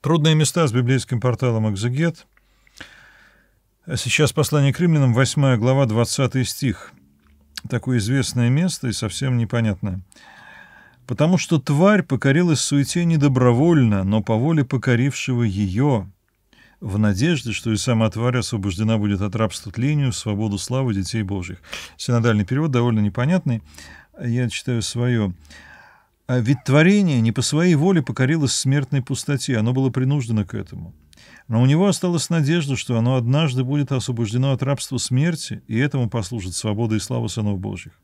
Трудные места с библейским порталом «Экзегет». А сейчас послание к римлянам, 8 глава, 20 стих. Такое известное место и совсем непонятное. «Потому что тварь покорилась суете недобровольно, но по воле покорившего ее, в надежде, что и сама тварь освобождена будет от рабства тлению свободу славы детей Божьих». Синодальный перевод довольно непонятный. Я читаю свое. А ведь творение не по своей воле покорилось смертной пустоте, оно было принуждено к этому. Но у него осталась надежда, что оно однажды будет освобождено от рабства смерти, и этому послужит свобода и слава сынов Божьих.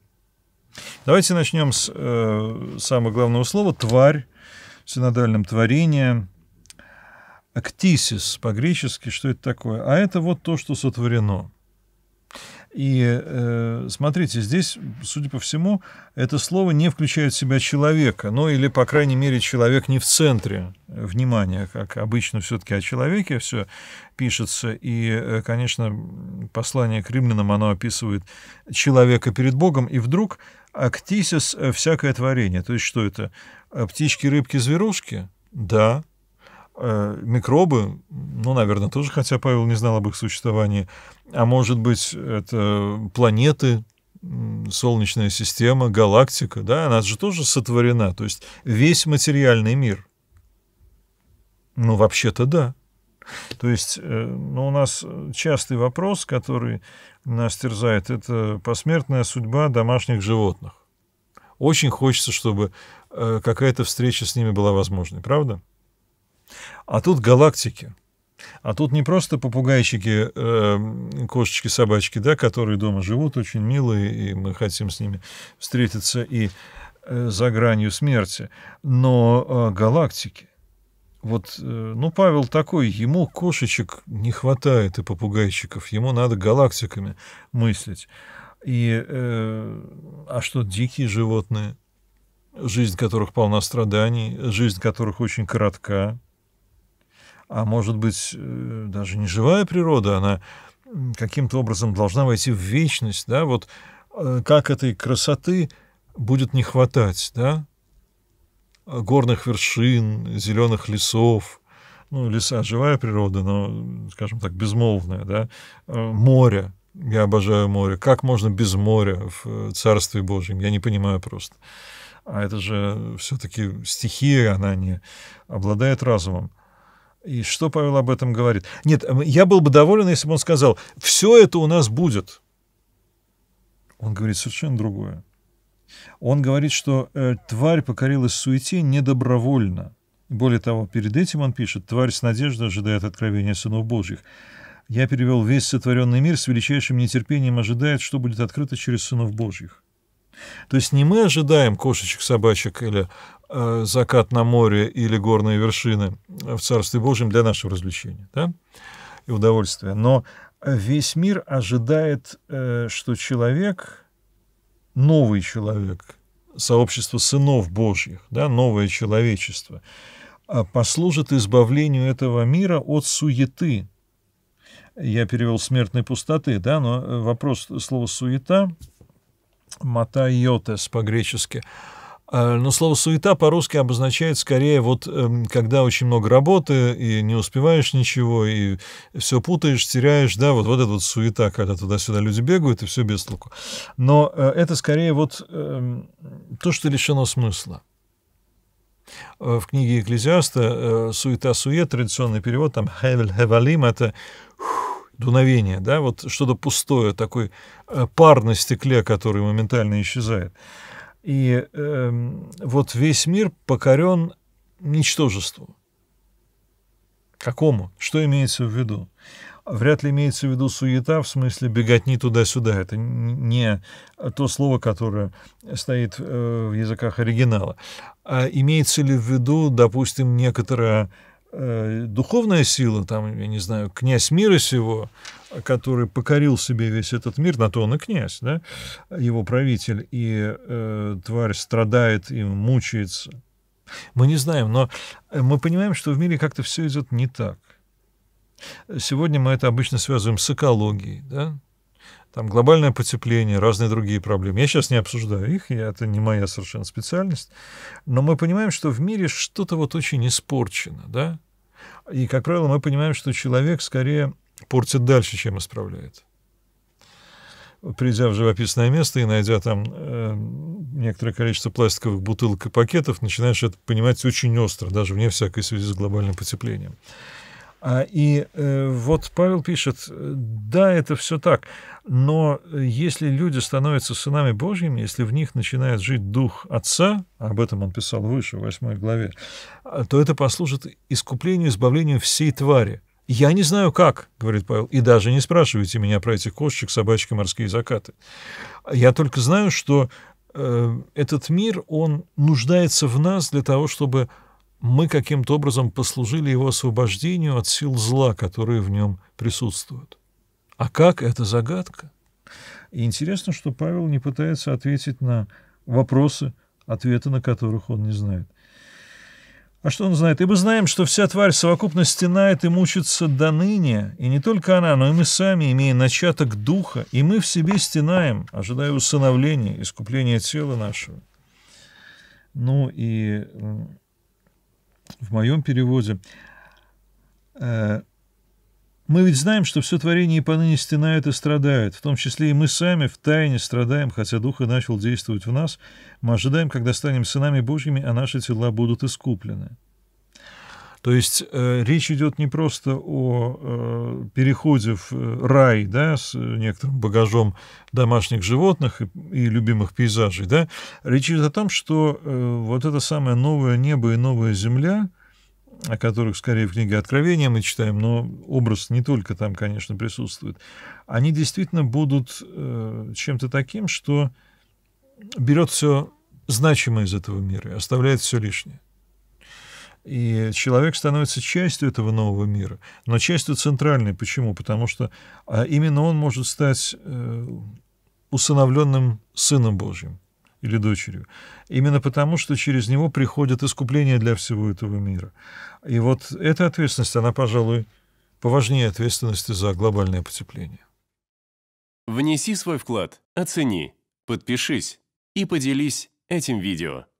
Давайте начнем с э, самого главного слова «тварь», в синодальном творении. «Актисис» по-гречески, что это такое? А это вот то, что сотворено – и э, смотрите, здесь, судя по всему, это слово не включает в себя человека, ну или, по крайней мере, человек не в центре э, внимания, как обычно все-таки о человеке все пишется. И, э, конечно, послание к римлянам, оно описывает человека перед Богом, и вдруг актисис э, — всякое творение. То есть что это? Птички, рыбки, зверушки? Да, Э, микробы, ну, наверное, тоже, хотя Павел не знал об их существовании, а может быть, это планеты, Солнечная система, галактика, да, она же тоже сотворена, то есть весь материальный мир. Ну, вообще-то да. То есть, э, ну, у нас частый вопрос, который нас терзает, это посмертная судьба домашних животных. Очень хочется, чтобы э, какая-то встреча с ними была возможной, правда? А тут галактики. А тут не просто попугайчики, э, кошечки, собачки, да, которые дома живут, очень милые, и мы хотим с ними встретиться и э, за гранью смерти, но э, галактики. Вот, э, ну, Павел такой, ему кошечек не хватает и попугайчиков, ему надо галактиками мыслить. И, э, а что дикие животные, жизнь которых полна страданий, жизнь которых очень коротка, а может быть, э, даже не живая природа, она каким-то образом должна войти в вечность, да, вот э, как этой красоты будет не хватать, да, э, горных вершин, зеленых лесов, ну, леса — живая природа, но, скажем так, безмолвная, да, море, я обожаю море, как можно без моря в Царстве Божьем, я не понимаю просто. А это же все-таки стихия, она не обладает разумом. И что Павел об этом говорит? Нет, я был бы доволен, если бы он сказал, все это у нас будет. Он говорит совершенно другое. Он говорит, что э, тварь покорилась суете недобровольно. Более того, перед этим он пишет, тварь с надеждой ожидает откровения сынов Божьих. Я перевел весь сотворенный мир с величайшим нетерпением ожидает, что будет открыто через сынов Божьих. То есть не мы ожидаем кошечек, собачек или э, закат на море или горные вершины в Царстве Божьем для нашего развлечения да? и удовольствия, но весь мир ожидает, э, что человек, новый человек, сообщество сынов Божьих, да, новое человечество, э, послужит избавлению этого мира от суеты. Я перевел смертной пустоты, да, но э, вопрос слова суета матайотес по-гречески. Э, но слово «суета» по-русски обозначает скорее вот эм, когда очень много работы и не успеваешь ничего, и все путаешь, теряешь, да, вот, вот эта вот суета, когда туда-сюда люди бегают, и все без толку. Но э, это скорее вот эм, то, что лишено смысла. Э, в книге «Экклезиаста» «Суета-сует» традиционный перевод, там «хевель хевалим» — это дуновение, да, вот что-то пустое, такой э, пар на стекле, который моментально исчезает. И э, вот весь мир покорен ничтожеству. Какому? Что имеется в виду? Вряд ли имеется в виду суета, в смысле беготни туда-сюда. Это не то слово, которое стоит э, в языках оригинала. А имеется ли в виду, допустим, некоторая Э, духовная сила, там, я не знаю, князь мира сего, который покорил себе весь этот мир, на то он и князь, да, его правитель, и э, тварь страдает и мучается. Мы не знаем, но мы понимаем, что в мире как-то все идет не так. Сегодня мы это обычно связываем с экологией, да, там глобальное потепление, разные другие проблемы. Я сейчас не обсуждаю их, я, это не моя совершенно специальность. Но мы понимаем, что в мире что-то вот очень испорчено, да? И, как правило, мы понимаем, что человек скорее портит дальше, чем исправляет. Придя в живописное место и найдя там э, некоторое количество пластиковых бутылок и пакетов, начинаешь это понимать очень остро, даже вне всякой связи с глобальным потеплением. А, и э, вот Павел пишет, э, да, это все так, но э, если люди становятся сынами Божьими, если в них начинает жить дух Отца, об этом он писал выше, в 8 главе, «А, то это послужит искуплению, избавлению всей твари. Я не знаю как, говорит Павел, и даже не спрашивайте меня про этих кошечек, собачки, морские закаты. Я только знаю, что э, этот мир, он нуждается в нас для того, чтобы мы каким-то образом послужили его освобождению от сил зла, которые в нем присутствуют. А как — это загадка. И интересно, что Павел не пытается ответить на вопросы, ответы на которых он не знает. А что он знает? И мы знаем, что вся тварь совокупно стенает и мучится до ныне, и не только она, но и мы сами, имея начаток духа, и мы в себе стенаем, ожидая усыновления, искупления тела нашего. Ну и в моем переводе. Э, мы ведь знаем, что все творение и поныне стенает и страдают, в том числе и мы сами в тайне страдаем, хотя Дух и начал действовать в нас. Мы ожидаем, когда станем сынами Божьими, а наши тела будут искуплены. То есть э, речь идет не просто о э, переходе в э, рай да, с э, некоторым багажом домашних животных и, и любимых пейзажей. Да? Речь идет о том, что э, вот это самое новое небо и новая земля, о которых скорее в книге Откровения мы читаем, но образ не только там, конечно, присутствует, они действительно будут э, чем-то таким, что берет все значимое из этого мира и оставляет все лишнее. И человек становится частью этого нового мира, но частью центральной. Почему? Потому что а, именно он может стать э, усыновленным сыном Божьим или дочерью. Именно потому, что через него приходит искупление для всего этого мира. И вот эта ответственность, она, пожалуй, поважнее ответственности за глобальное потепление. Внеси свой вклад, оцени, подпишись и поделись этим видео.